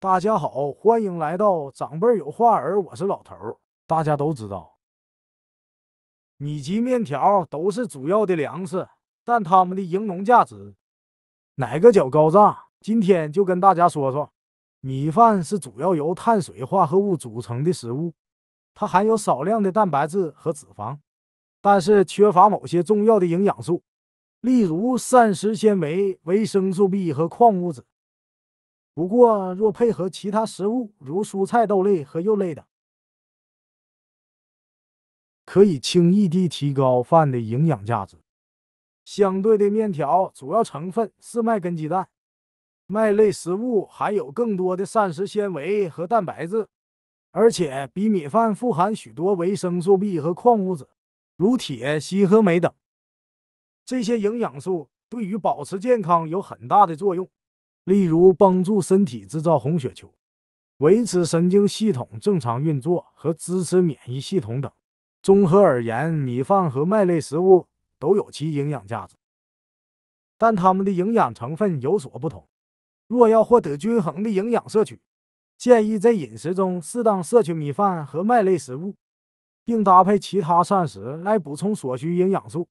大家好，欢迎来到长辈有话儿，我是老头。大家都知道，米及面条都是主要的粮食，但它们的营农价值哪个较高？涨？今天就跟大家说说，米饭是主要由碳水化合物组成的食物，它含有少量的蛋白质和脂肪，但是缺乏某些重要的营养素，例如膳食纤维、维生素 B 和矿物质。不过，若配合其他食物，如蔬菜、豆类和肉类等，可以轻易地提高饭的营养价值。相对的，面条主要成分是麦根、鸡蛋、麦类食物，含有更多的膳食纤维和蛋白质，而且比米饭富含许多维生素 B 和矿物质，如铁、硒和镁等。这些营养素对于保持健康有很大的作用。例如，帮助身体制造红血球，维持神经系统正常运作和支持免疫系统等。综合而言，米饭和麦类食物都有其营养价值，但它们的营养成分有所不同。若要获得均衡的营养摄取，建议在饮食中适当摄取米饭和麦类食物，并搭配其他膳食来补充所需营养素。